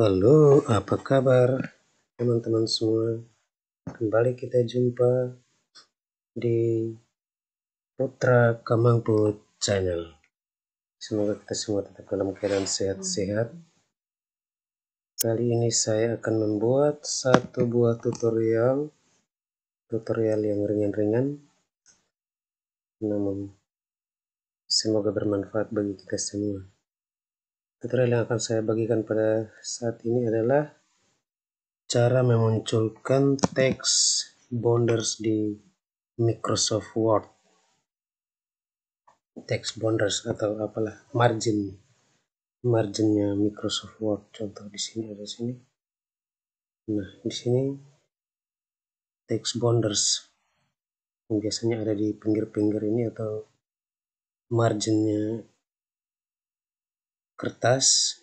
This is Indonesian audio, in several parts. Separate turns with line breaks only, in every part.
Halo, apa kabar teman-teman semua? Kembali kita jumpa di Putra Kamangput Channel. Semoga kita semua tetap dalam keadaan sehat-sehat. Kali ini saya akan membuat satu buah tutorial, tutorial yang ringan-ringan, namun semoga bermanfaat bagi kita semua. Tutorial yang akan saya bagikan pada saat ini adalah cara memunculkan teks borders di Microsoft Word. Teks borders atau apalah margin marginnya Microsoft Word contoh di sini ada sini. Nah, di sini teks borders biasanya ada di pinggir-pinggir ini atau marginnya kertas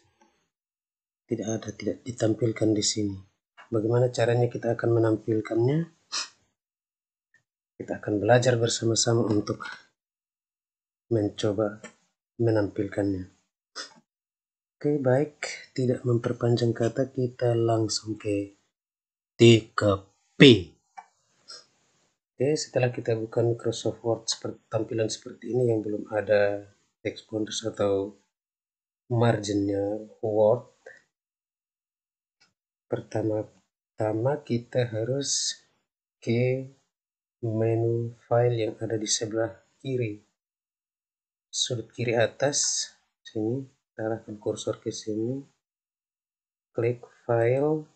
tidak ada tidak ditampilkan di sini bagaimana caranya kita akan menampilkannya kita akan belajar bersama-sama untuk mencoba menampilkannya oke baik tidak memperpanjang kata kita langsung ke 3P oke setelah kita buka Microsoft Word seperti tampilan seperti ini yang belum ada text atau marginnya word pertama-tama kita harus ke menu file yang ada di sebelah kiri sudut kiri atas sini arahkan kursor ke sini klik file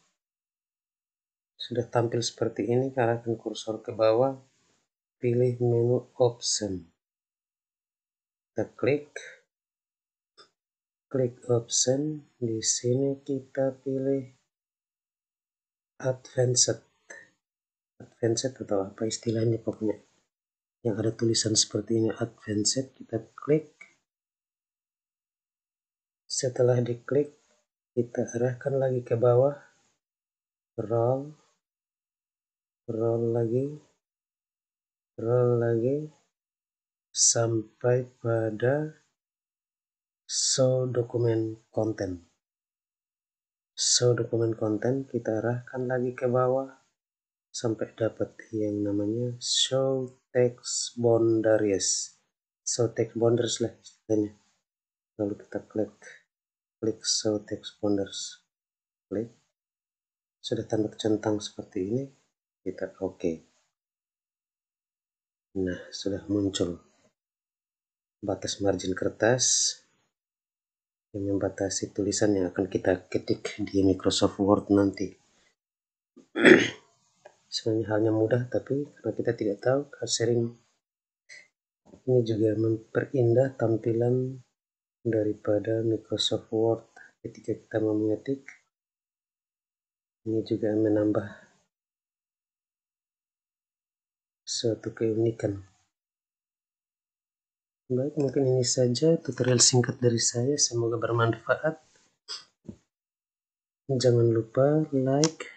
sudah tampil seperti ini arahkan kursor ke bawah pilih menu option kita klik klik option di sini kita pilih advanced advanced atau apa istilahnya pokoknya yang ada tulisan seperti ini advanced kita klik setelah diklik kita arahkan lagi ke bawah roll roll lagi roll lagi sampai pada show dokumen konten. Show dokumen konten kita arahkan lagi ke bawah sampai dapat yang namanya show text boundaries. Show text boundaries lah istilahnya. Lalu kita klik klik show text boundaries. Klik. Sudah tanda centang seperti ini, kita oke. Okay. Nah, sudah muncul batas margin kertas yang membatasi tulisan yang akan kita ketik di Microsoft Word nanti sebenarnya halnya mudah tapi karena kita tidak tahu sering ini juga memperindah tampilan daripada Microsoft Word ketika kita mau mengetik ini juga menambah suatu keunikan Baik, mungkin ini saja tutorial singkat dari saya. Semoga bermanfaat. Jangan lupa like,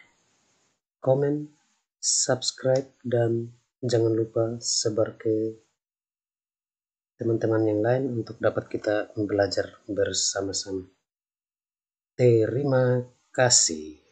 comment, subscribe, dan jangan lupa sebar ke teman-teman yang lain untuk dapat kita belajar bersama-sama. Terima kasih.